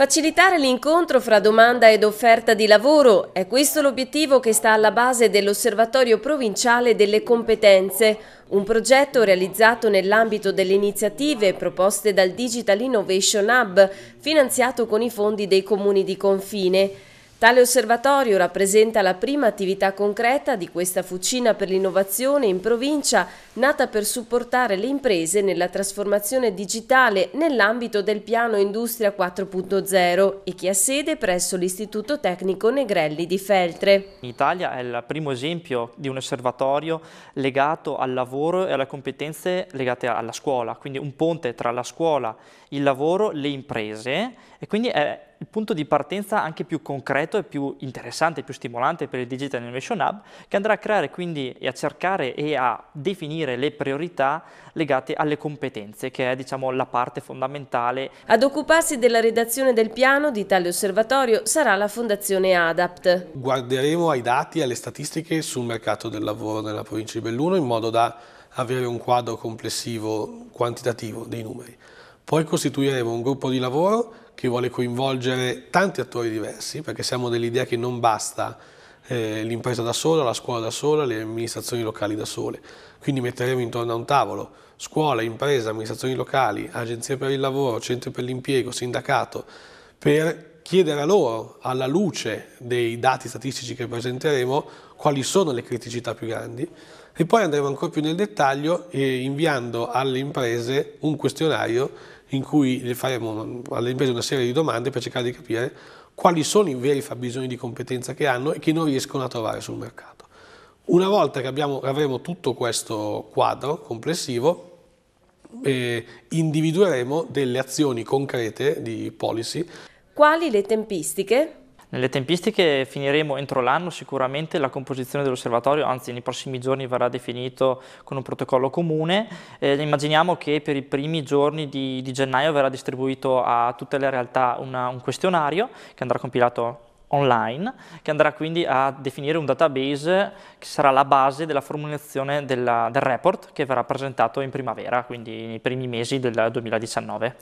Facilitare l'incontro fra domanda ed offerta di lavoro è questo l'obiettivo che sta alla base dell'Osservatorio Provinciale delle Competenze, un progetto realizzato nell'ambito delle iniziative proposte dal Digital Innovation Hub, finanziato con i fondi dei comuni di confine. Tale osservatorio rappresenta la prima attività concreta di questa fucina per l'innovazione in provincia nata per supportare le imprese nella trasformazione digitale nell'ambito del piano Industria 4.0 e che ha sede presso l'Istituto Tecnico Negrelli di Feltre. In Italia è il primo esempio di un osservatorio legato al lavoro e alle competenze legate alla scuola, quindi un ponte tra la scuola, il lavoro, le imprese e quindi è il punto di partenza anche più concreto e più interessante, più stimolante per il Digital Innovation Hub, che andrà a creare quindi e a cercare e a definire le priorità legate alle competenze, che è diciamo la parte fondamentale. Ad occuparsi della redazione del piano di tale osservatorio sarà la Fondazione ADAPT. Guarderemo ai dati e alle statistiche sul mercato del lavoro nella provincia di Belluno in modo da avere un quadro complessivo quantitativo dei numeri. Poi costituiremo un gruppo di lavoro che vuole coinvolgere tanti attori diversi, perché siamo dell'idea che non basta eh, l'impresa da sola, la scuola da sola, le amministrazioni locali da sole. Quindi metteremo intorno a un tavolo scuola, impresa, amministrazioni locali, agenzie per il lavoro, centri per l'impiego, sindacato, per chiedere a loro, alla luce dei dati statistici che presenteremo, quali sono le criticità più grandi e poi andremo ancora più nel dettaglio eh, inviando alle imprese un questionario in cui faremo alle imprese una serie di domande per cercare di capire quali sono i veri fabbisogni di competenza che hanno e che non riescono a trovare sul mercato. Una volta che abbiamo, avremo tutto questo quadro complessivo, eh, individueremo delle azioni concrete di policy quali le tempistiche? Nelle tempistiche finiremo entro l'anno sicuramente la composizione dell'osservatorio, anzi nei prossimi giorni verrà definito con un protocollo comune. Eh, immaginiamo che per i primi giorni di, di gennaio verrà distribuito a tutte le realtà una, un questionario che andrà compilato online che andrà quindi a definire un database che sarà la base della formulazione della, del report che verrà presentato in primavera, quindi nei primi mesi del 2019.